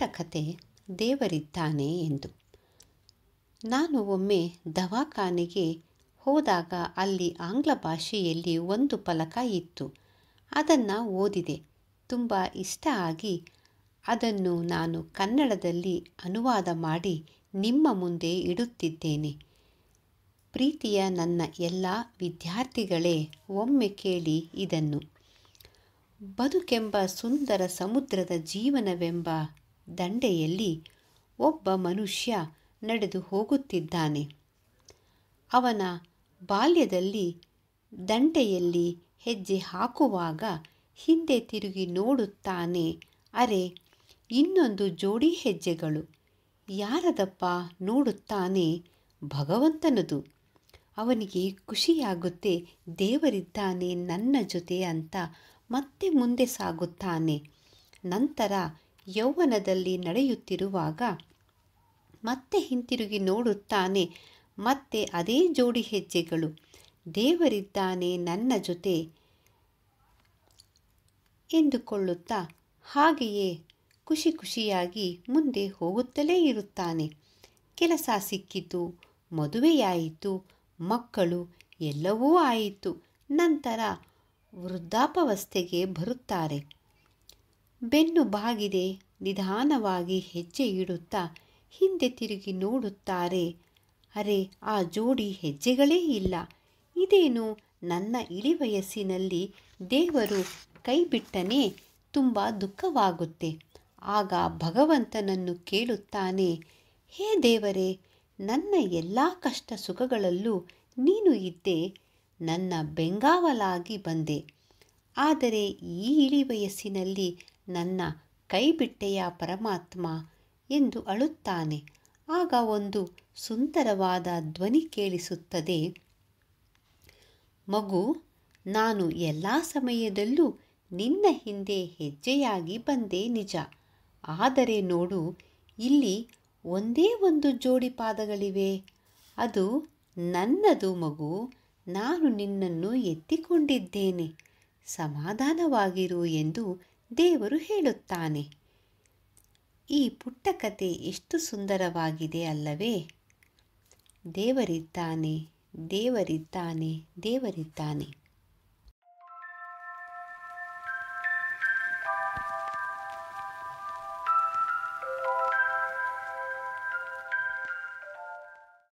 ಪುಟ್ಟ ಕತೆ ದೇವರಿದ್ದಾನೆ ಎಂದು ನಾನು ಒಮ್ಮೆ ದವಾಖಾನೆಗೆ ಹೋದಾಗ ಅಲ್ಲಿ ಆಂಗ್ಲ ಭಾಷೆಯಲ್ಲಿ ಒಂದು ಫಲಕ ಇತ್ತು ಅದನ್ನು ಓದಿದೆ ತುಂಬ ಇಷ್ಟ ಆಗಿ ಅದನ್ನು ನಾನು ಕನ್ನಡದಲ್ಲಿ ಅನುವಾದ ಮಾಡಿ ನಿಮ್ಮ ಮುಂದೆ ಇಡುತ್ತಿದ್ದೇನೆ ಪ್ರೀತಿಯ ನನ್ನ ಎಲ್ಲ ವಿದ್ಯಾರ್ಥಿಗಳೇ ಒಮ್ಮೆ ಕೇಳಿ ಇದನ್ನು ಬದುಕೆಂಬ ಸುಂದರ ಸಮುದ್ರದ ಜೀವನವೆಂಬ ದಂಡೆಯಲ್ಲಿ ಒಬ್ಬ ಮನುಷ್ಯ ನಡೆದು ಹೋಗುತ್ತಿದ್ದಾನೆ ಅವನ ಬಾಲ್ಯದಲ್ಲಿ ದಂಡೆಯಲ್ಲಿ ಹೆಜ್ಜೆ ಹಾಕುವಾಗ ಹಿಂದೆ ತಿರುಗಿ ನೋಡುತ್ತಾನೆ ಅರೆ ಇನ್ನೊಂದು ಜೋಡಿ ಹೆಜ್ಜೆಗಳು ಯಾರದಪ್ಪ ನೋಡುತ್ತಾನೆ ಭಗವಂತನದು ಅವನಿಗೆ ಖುಷಿಯಾಗುತ್ತೆ ದೇವರಿದ್ದಾನೆ ನನ್ನ ಜೊತೆ ಅಂತ ಮತ್ತೆ ಮುಂದೆ ಸಾಗುತ್ತಾನೆ ನಂತರ ಯೌವನದಲ್ಲಿ ನಡೆಯುತ್ತಿರುವಾಗ ಮತ್ತೆ ಹಿಂತಿರುಗಿ ನೋಡುತ್ತಾನೆ ಮತ್ತೆ ಅದೇ ಜೋಡಿ ಹೆಜ್ಜೆಗಳು ದೇವರಿದ್ದಾನೆ ನನ್ನ ಜೊತೆ ಎಂದುಕೊಳ್ಳುತ್ತಾ ಹಾಗೆಯೇ ಖುಷಿ ಖುಷಿಯಾಗಿ ಮುಂದೆ ಹೋಗುತ್ತಲೇ ಇರುತ್ತಾನೆ ಕೆಲಸ ಸಿಕ್ಕಿತು ಮದುವೆಯಾಯಿತು ಮಕ್ಕಳು ಎಲ್ಲವೂ ಆಯಿತು ನಂತರ ವೃದ್ಧಾಪವಸ್ಥೆಗೆ ಬರುತ್ತಾರೆ ಬೆನ್ನು ಬಾಗಿದೆ ನಿಧಾನವಾಗಿ ಹೆಜ್ಜೆ ಇಡುತ್ತಾ ಹಿಂದೆ ತಿರುಗಿ ನೋಡುತ್ತಾರೆ ಅರೆ ಆ ಜೋಡಿ ಹೆಜ್ಜೆಗಳೇ ಇಲ್ಲ ಇದೇನು ನನ್ನ ಇಳಿವಯಸ್ಸಿನಲ್ಲಿ ದೇವರು ಕೈಬಿಟ್ಟನೇ ತುಂಬ ದುಃಖವಾಗುತ್ತೆ ಆಗ ಭಗವಂತನನ್ನು ಕೇಳುತ್ತಾನೆ ಹೇ ದೇವರೇ ನನ್ನ ಎಲ್ಲ ಕಷ್ಟ ಸುಖಗಳಲ್ಲೂ ನೀನು ಇದ್ದೆ ನನ್ನ ಬೆಂಗಾವಲಾಗಿ ಬಂದೆ ಆದರೆ ಈ ಇಳಿ ವಯಸ್ಸಿನಲ್ಲಿ ನನ್ನ ಕೈಬಿಟ್ಟೆಯ ಪರಮಾತ್ಮ ಎಂದು ಅಳುತ್ತಾನೆ ಆಗ ಒಂದು ಸುಂದರವಾದ ಧ್ವನಿ ಕೇಳಿಸುತ್ತದೆ ಮಗು ನಾನು ಎಲ್ಲ ಸಮಯದಲ್ಲೂ ನಿನ್ನ ಹಿಂದೆ ಹೆಜ್ಜೆಯಾಗಿ ಬಂದೆ ನಿಜ ಆದರೆ ನೋಡು ಇಲ್ಲಿ ಒಂದೇ ಒಂದು ಜೋಡಿ ಪಾದಗಳಿವೆ ಅದು ನನ್ನದು ಮಗು ನಾನು ನಿನ್ನನ್ನು ಎತ್ತಿಕೊಂಡಿದ್ದೇನೆ ಸಮಾಧಾನವಾಗಿರು ಎಂದು ದೇವರು ಹೇಳುತ್ತಾನೆ ಈ ಪುಟ್ಟ ಕಥೆ ಎಷ್ಟು ಸುಂದರವಾಗಿದೆ ಅಲ್ಲವೇ ದೇವರಿದ್ದಾನೆ ದೇವರಿದ್ದಾನೆ ದೇವರಿದ್ದಾನೆ